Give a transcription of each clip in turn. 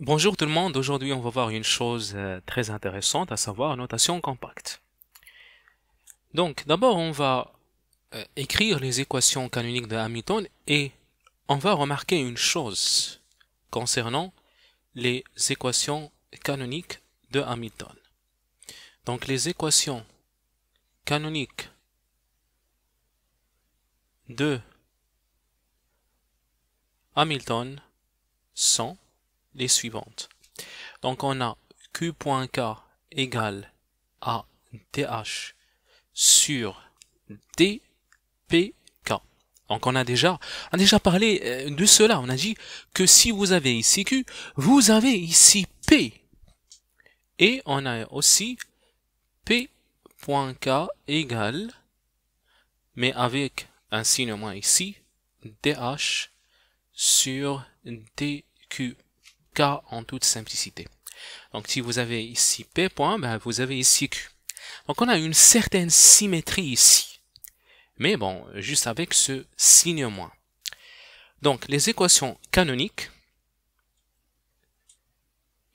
Bonjour tout le monde, aujourd'hui on va voir une chose euh, très intéressante, à savoir notation compacte. Donc d'abord on va euh, écrire les équations canoniques de Hamilton et on va remarquer une chose concernant les équations canoniques de Hamilton. Donc les équations canoniques de Hamilton sont les suivantes. Donc on a Q.K égale à DH sur DPK. Donc on a déjà, déjà parlé euh, de cela. On a dit que si vous avez ici Q, vous avez ici P. Et on a aussi P.K égale, mais avec un signe moins ici, DH sur DQ en toute simplicité. Donc si vous avez ici P point, ben, vous avez ici Q. Donc on a une certaine symétrie ici. Mais bon, juste avec ce signe moins. Donc les équations canoniques,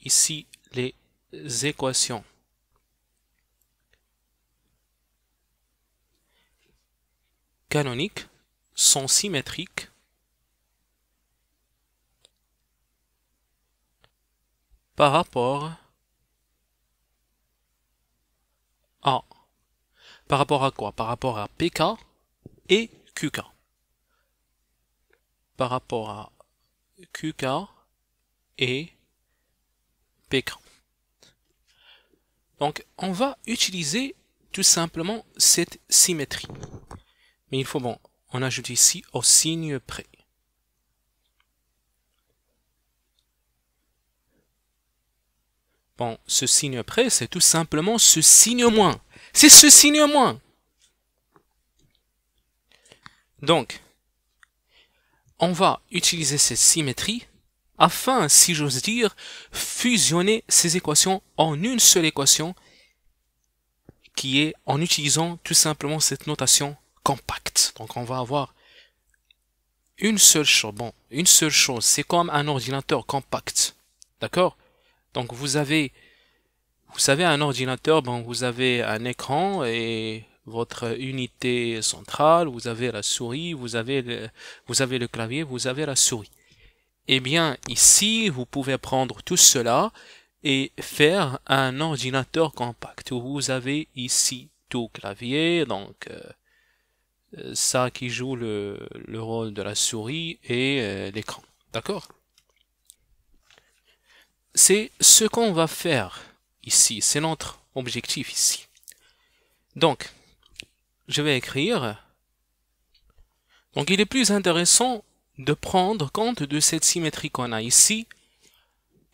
ici les équations canoniques sont symétriques par rapport à par rapport à quoi Par rapport à PK et QK. Par rapport à QK et PK. Donc on va utiliser tout simplement cette symétrie. Mais il faut bon, on ajoute ici au signe près. Bon, ce signe près, c'est tout simplement ce signe moins. C'est ce signe moins. Donc, on va utiliser cette symétrie afin, si j'ose dire, fusionner ces équations en une seule équation qui est en utilisant tout simplement cette notation compacte. Donc on va avoir une seule chose. Bon, une seule chose, c'est comme un ordinateur compact. D'accord donc vous avez, vous savez, un ordinateur, bon, vous avez un écran et votre unité centrale, vous avez la souris, vous avez le, vous avez le clavier, vous avez la souris. Eh bien, ici, vous pouvez prendre tout cela et faire un ordinateur compact. Vous avez ici tout clavier, donc euh, ça qui joue le, le, rôle de la souris et euh, l'écran. D'accord c'est ce qu'on va faire ici, c'est notre objectif ici. Donc, je vais écrire. Donc, il est plus intéressant de prendre compte de cette symétrie qu'on a ici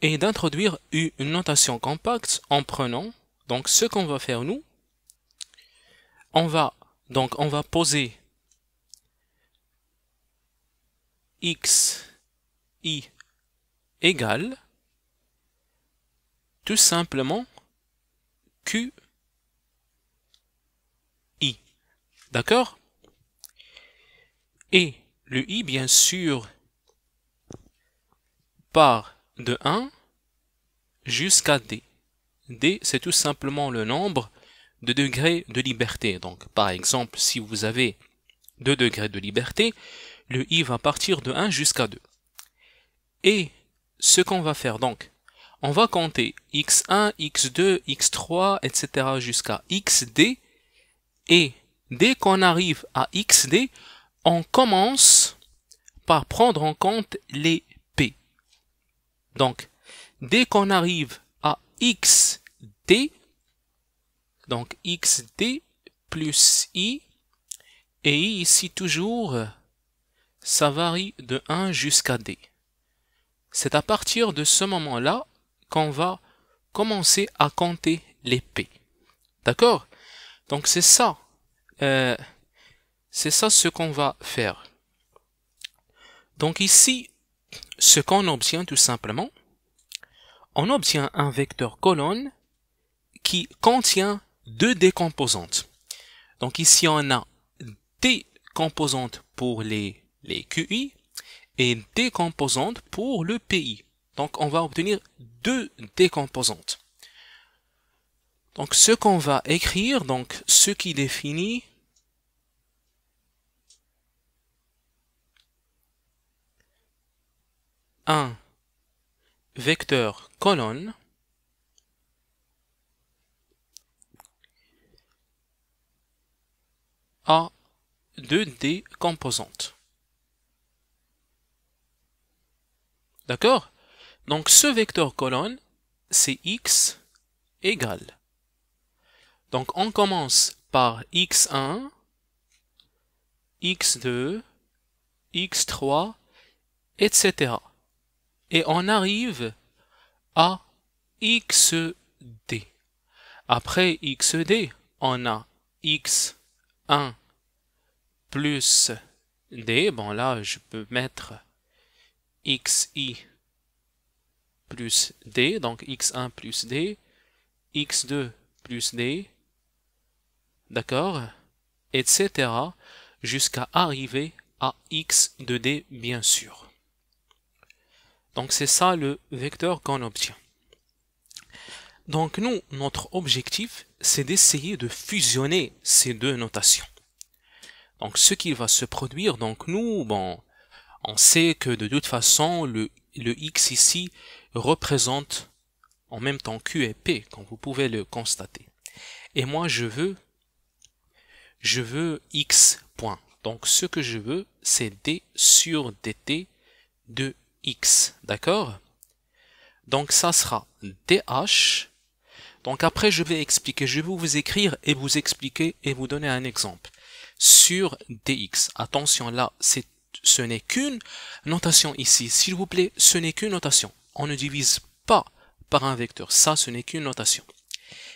et d'introduire une notation compacte en prenant donc ce qu'on va faire nous. On va donc on va poser x i égale tout simplement QI D'accord Et le I, bien sûr, part de 1 jusqu'à D. D, c'est tout simplement le nombre de degrés de liberté. Donc, par exemple, si vous avez deux degrés de liberté, le i va partir de 1 jusqu'à 2. Et ce qu'on va faire donc, on va compter x1, x2, x3, etc. jusqu'à xd. Et dès qu'on arrive à xd, on commence par prendre en compte les p. Donc, dès qu'on arrive à xd, donc xd plus i, et i ici toujours, ça varie de 1 jusqu'à d. C'est à partir de ce moment-là qu'on va commencer à compter les P. D'accord Donc c'est ça. Euh, c'est ça ce qu'on va faire. Donc ici, ce qu'on obtient tout simplement, on obtient un vecteur colonne qui contient deux décomposantes. Donc ici, on a des composantes pour les, les QI et des composantes pour le PI. Donc on va obtenir deux décomposantes. Donc ce qu'on va écrire, donc ce qui définit un vecteur colonne a deux décomposantes. D'accord donc ce vecteur colonne, c'est x égale. Donc on commence par x1, x2, x3, etc. Et on arrive à xd. Après xd, on a x1 plus d. Bon là, je peux mettre xi plus d, donc x1 plus d, x2 plus d, d'accord, etc., jusqu'à arriver à x de d, bien sûr. Donc c'est ça le vecteur qu'on obtient. Donc nous, notre objectif, c'est d'essayer de fusionner ces deux notations. Donc ce qui va se produire, donc nous, bon, on sait que de toute façon, le, le x ici, représente en même temps Q et P, comme vous pouvez le constater. Et moi, je veux, je veux x point. Donc, ce que je veux, c'est d sur dt de x, d'accord Donc, ça sera dh. Donc, après, je vais expliquer, je vais vous écrire et vous expliquer et vous donner un exemple sur dx. Attention, là, c'est ce n'est qu'une notation ici. S'il vous plaît, ce n'est qu'une notation on ne divise pas par un vecteur. Ça, ce n'est qu'une notation.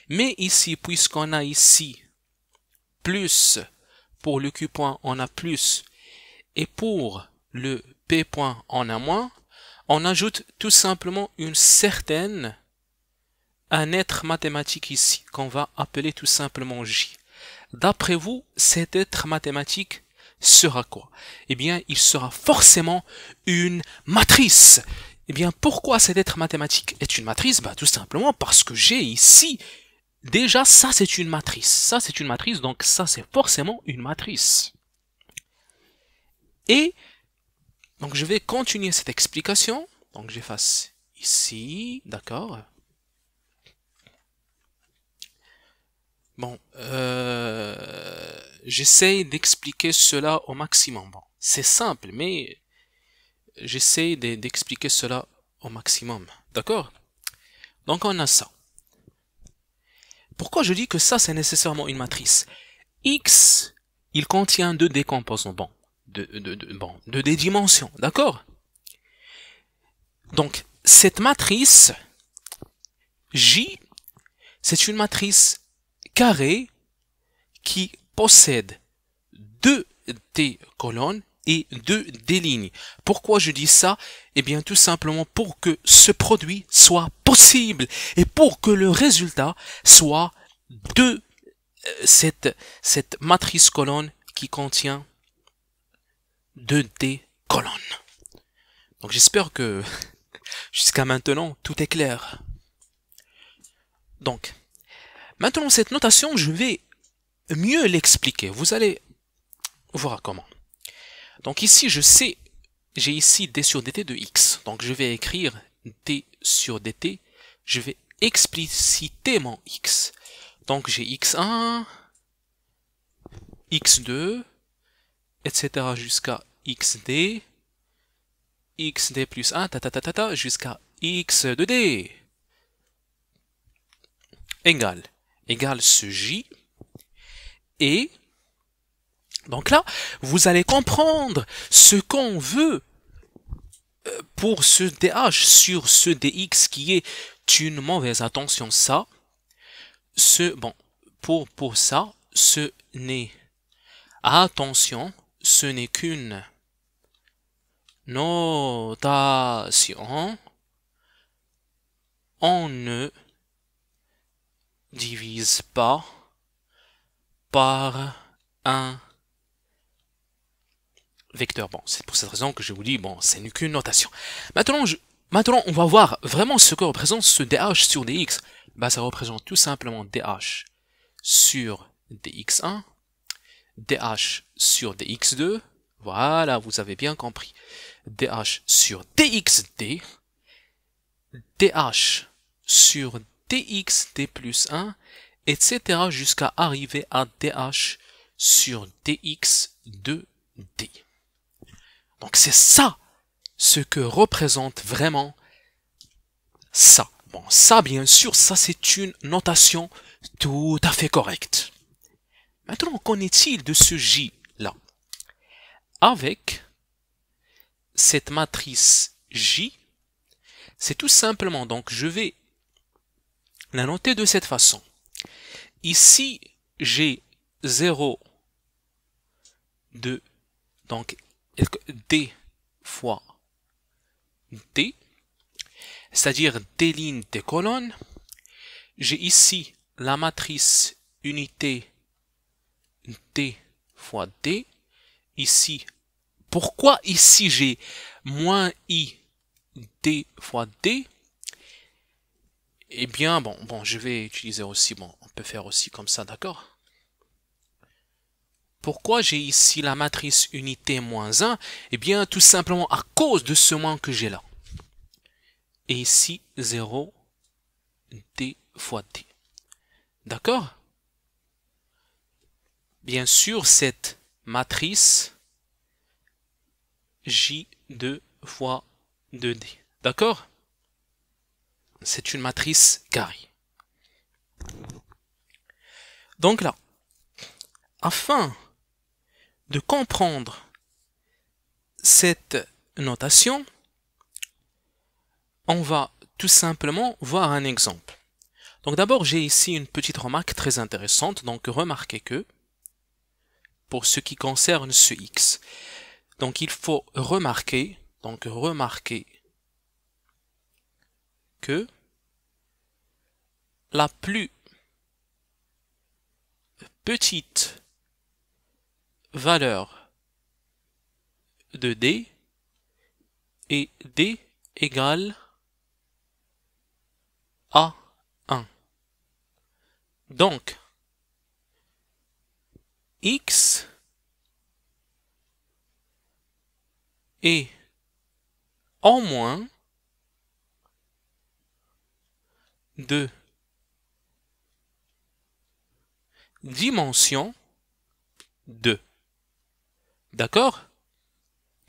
Mais ici, puisqu'on a ici plus, pour le Q point, on a plus, et pour le P point, on a moins, on ajoute tout simplement une certaine, un être mathématique ici, qu'on va appeler tout simplement J. D'après vous, cet être mathématique sera quoi Eh bien, il sera forcément une matrice. Eh bien, pourquoi cet être mathématique est une matrice bah, Tout simplement parce que j'ai ici, déjà, ça c'est une matrice. Ça c'est une matrice, donc ça c'est forcément une matrice. Et, donc je vais continuer cette explication. Donc j'efface ici, d'accord Bon, euh, j'essaye d'expliquer cela au maximum. Bon, c'est simple, mais j'essaie d'expliquer cela au maximum. D'accord Donc on a ça. Pourquoi je dis que ça, c'est nécessairement une matrice X, il contient deux décomposants, bon, de, de, bon, dimensions, d'accord Donc, cette matrice, J, c'est une matrice carrée qui possède deux t colonnes et des lignes. Pourquoi je dis ça Eh bien tout simplement pour que ce produit soit possible et pour que le résultat soit de euh, cette, cette matrice colonne qui contient deux d colonnes. Donc j'espère que jusqu'à maintenant tout est clair. Donc, maintenant cette notation, je vais mieux l'expliquer. Vous allez voir comment. Donc ici, je sais, j'ai ici d sur dt de x. Donc je vais écrire d sur dt, je vais expliciter mon x. Donc j'ai x1, x2, etc. jusqu'à xd, xd plus 1, ta ta ta ta, ta jusqu'à x de d Égal. Égal ce j, et donc là, vous allez comprendre ce qu'on veut euh, pour ce DH sur ce DX qui est une mauvaise attention. Ça, ce, bon, pour, pour ça, ce n'est, attention, ce n'est qu'une notation. On ne divise pas par un vecteur. Bon, c'est pour cette raison que je vous dis, bon, c'est qu'une notation. Maintenant, maintenant, on va voir vraiment ce que représente ce DH sur DX. Bah, ça représente tout simplement DH sur DX1, DH sur DX2, voilà, vous avez bien compris, DH sur DXD, DH sur DXD plus 1, etc. jusqu'à arriver à DH sur DX2D. Donc c'est ça ce que représente vraiment ça. Bon, ça bien sûr, ça c'est une notation tout à fait correcte. Maintenant, qu'en est-il de ce J là Avec cette matrice J, c'est tout simplement, donc je vais la noter de cette façon. Ici, j'ai 0, 2, donc D fois D, c'est-à-dire des lignes, des colonnes. J'ai ici la matrice unité D fois D. Ici, pourquoi ici j'ai moins I D fois D Eh bien, bon, bon, je vais utiliser aussi, bon, on peut faire aussi comme ça, d'accord pourquoi j'ai ici la matrice unité moins 1 Eh bien, tout simplement à cause de ce moins que j'ai là. Et ici, 0, d fois d. D'accord Bien sûr, cette matrice J2 fois 2D. D'accord C'est une matrice carrée. Donc là, afin de comprendre cette notation, on va tout simplement voir un exemple. Donc d'abord, j'ai ici une petite remarque très intéressante. Donc remarquez que, pour ce qui concerne ce x, donc il faut remarquer, donc remarquer que la plus petite valeur de D et D égale à 1. Donc, X est en moins de dimension 2. D'accord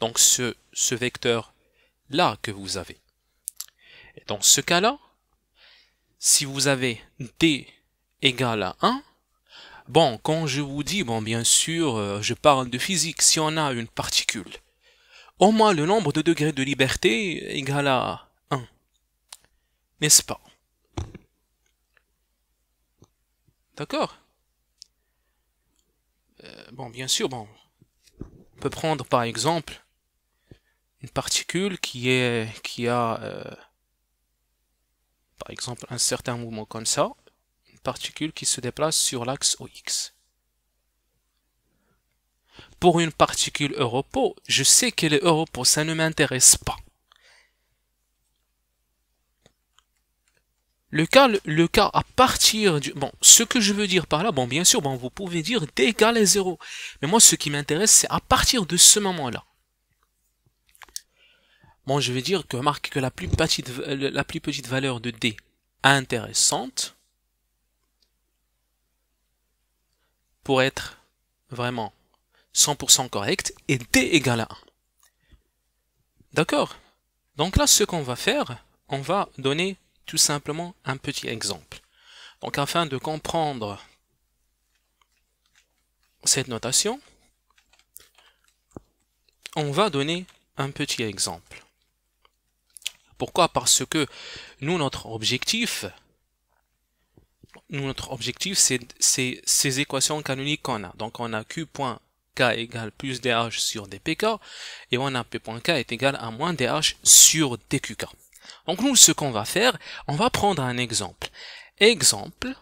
Donc ce, ce vecteur-là que vous avez. Et dans ce cas-là, si vous avez D égale à 1, bon, quand je vous dis, bon, bien sûr, euh, je parle de physique, si on a une particule, au moins le nombre de degrés de liberté égale à 1. N'est-ce pas D'accord euh, Bon, bien sûr, bon, peut prendre par exemple une particule qui est qui a euh, par exemple un certain mouvement comme ça, une particule qui se déplace sur l'axe OX. Pour une particule Europo, je sais que est Europo, ça ne m'intéresse pas. Le cas, le, cas à partir du... Bon, ce que je veux dire par là, bon, bien sûr, bon, vous pouvez dire égale à 0. Mais moi, ce qui m'intéresse, c'est à partir de ce moment-là. Bon, je veux dire que marque que la plus petite, la plus petite valeur de D intéressante pour être vraiment 100% correcte est D égale à 1. D'accord Donc là, ce qu'on va faire, on va donner tout simplement un petit exemple. Donc afin de comprendre cette notation, on va donner un petit exemple. Pourquoi Parce que nous, notre objectif, nous, notre objectif, c'est ces équations canoniques qu'on a. Donc on a Q.K égale plus DH sur DPK et on a P.K est égal à moins DH sur DQK. Donc nous, ce qu'on va faire, on va prendre un exemple. Exemple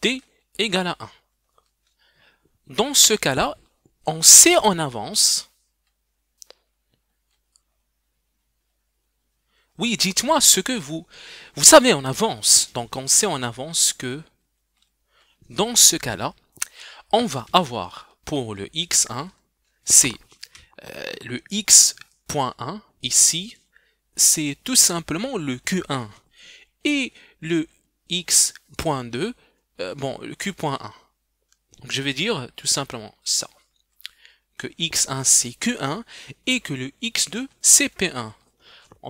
D égale à 1. Dans ce cas-là, on sait en avance. Oui, dites-moi ce que vous... Vous savez en avance. Donc on sait en avance que... Dans ce cas-là, on va avoir pour le x1, c'est euh, le x 1, ici, c'est tout simplement le Q1. Et le X.2, euh, bon, le Q.1. Donc je vais dire tout simplement ça. Que X1 c'est Q1 et que le X2 c'est P1.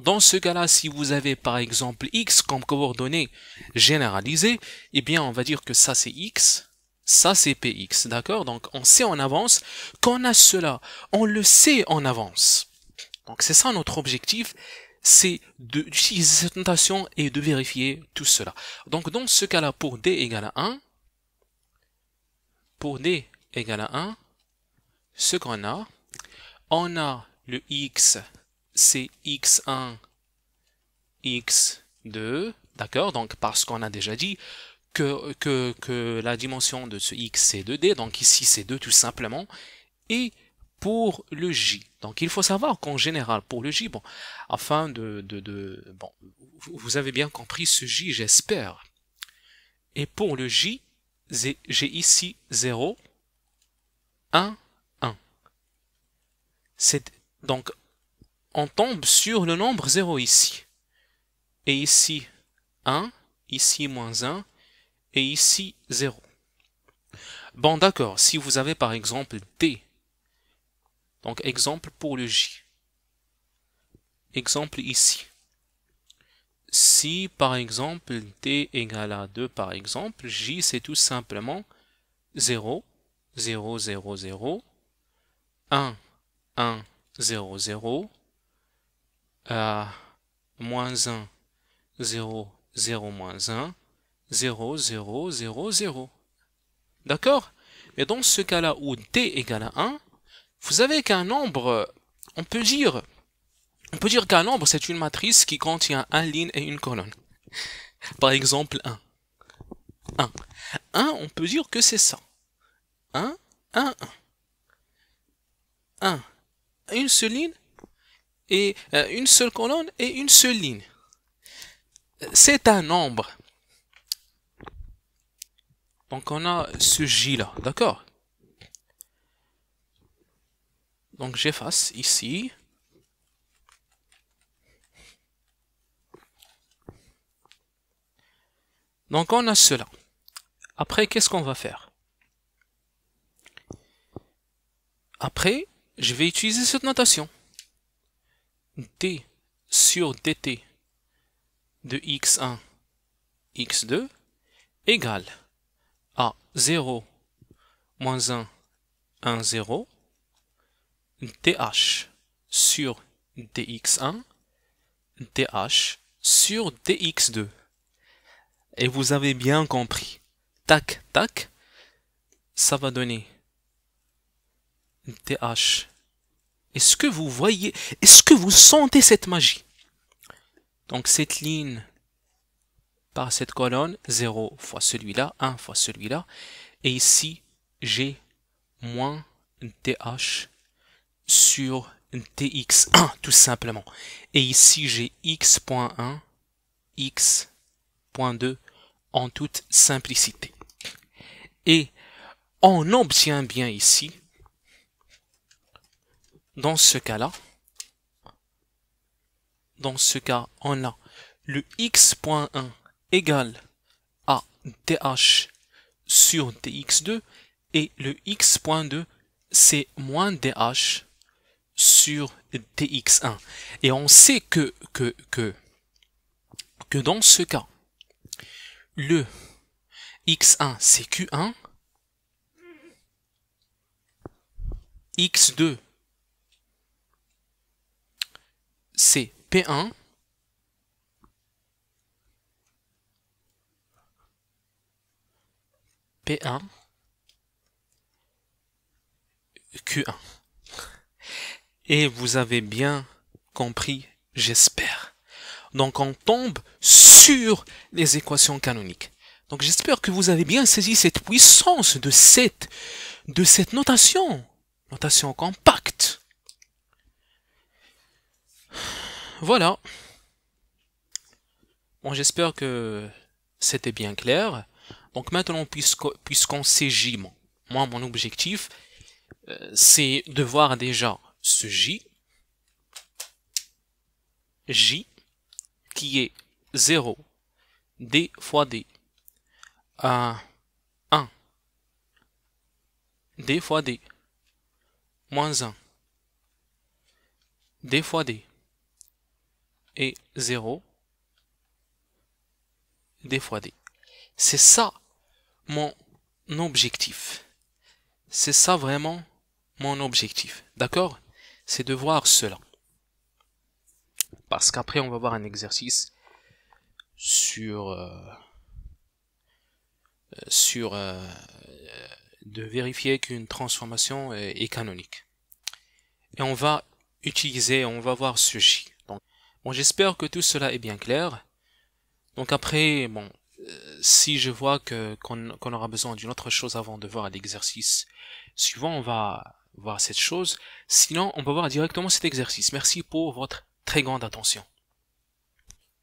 Dans ce cas-là, si vous avez par exemple x comme coordonnée généralisée, eh bien on va dire que ça c'est x, ça c'est px, d'accord Donc on sait en avance qu'on a cela, on le sait en avance. Donc c'est ça notre objectif, c'est d'utiliser cette notation et de vérifier tout cela. Donc dans ce cas-là, pour d égale à 1, pour d égale à 1, ce qu'on a, on a le x, c'est x1, x2, d'accord Donc parce qu'on a déjà dit que, que, que la dimension de ce x c'est 2d, donc ici c'est 2 tout simplement, et pour le J. Donc il faut savoir qu'en général, pour le J, bon, afin de, de, Bon, vous avez bien compris ce J, j'espère. Et pour le J, j'ai ici 0, 1, 1. Donc, on tombe sur le nombre 0 ici. Et ici, 1, ici, moins 1, et ici, 0. Bon, d'accord, si vous avez par exemple D donc exemple pour le J. Exemple ici. Si par exemple t égale à 2 par exemple, J c'est tout simplement 0, 0, 0, 0, 1, 1, 0, 0, 1, 0, 0, moins 1, 0, 0, 0, 0. D'accord Et dans ce cas-là où t égale à 1, vous savez qu'un nombre, on peut dire, on peut dire qu'un nombre c'est une matrice qui contient un ligne et une colonne. Par exemple 1. 1. 1, on peut dire que c'est ça. 1, 1, 1. 1. Une seule ligne et euh, une seule colonne et une seule ligne. C'est un nombre. Donc on a ce J là, d'accord Donc j'efface ici. Donc on a cela. Après, qu'est-ce qu'on va faire Après, je vais utiliser cette notation. d sur dt de x1, x2 égale à 0, moins 1, 1, 0, TH sur dx1, dh sur dx2. Et vous avez bien compris. Tac, tac, ça va donner dh. Est-ce que vous voyez, est-ce que vous sentez cette magie Donc cette ligne par cette colonne, 0 fois celui-là, 1 fois celui-là. Et ici, j'ai moins dh sur tx1 tout simplement. Et ici j'ai x.1, x.2 en toute simplicité. Et on obtient bien ici, dans ce cas-là, dans ce cas, on a le x.1 égale à dh sur dx2 et le x.2 c'est moins dh sur dx1. Et on sait que, que, que, que dans ce cas, le x1 c'est q1, x2 c'est P1, P1, Q1. Et vous avez bien compris, j'espère. Donc on tombe sur les équations canoniques. Donc j'espère que vous avez bien saisi cette puissance de cette, de cette notation. Notation compacte. Voilà. Bon, j'espère que c'était bien clair. Donc maintenant, puisqu'on saisit moi, mon objectif, euh, c'est de voir déjà ce J, J qui est 0, D fois D, à 1, D fois D, moins 1, D fois D, et 0, D fois D. C'est ça mon objectif. C'est ça vraiment mon objectif. D'accord c'est de voir cela. Parce qu'après, on va voir un exercice sur, euh, sur euh, de vérifier qu'une transformation est, canonique. Et on va utiliser, on va voir ce bon, j'espère que tout cela est bien clair. Donc après, bon, euh, si je vois que qu'on aura besoin d'une autre chose avant de voir l'exercice suivant, on va voir cette chose. Sinon, on peut voir directement cet exercice. Merci pour votre très grande attention.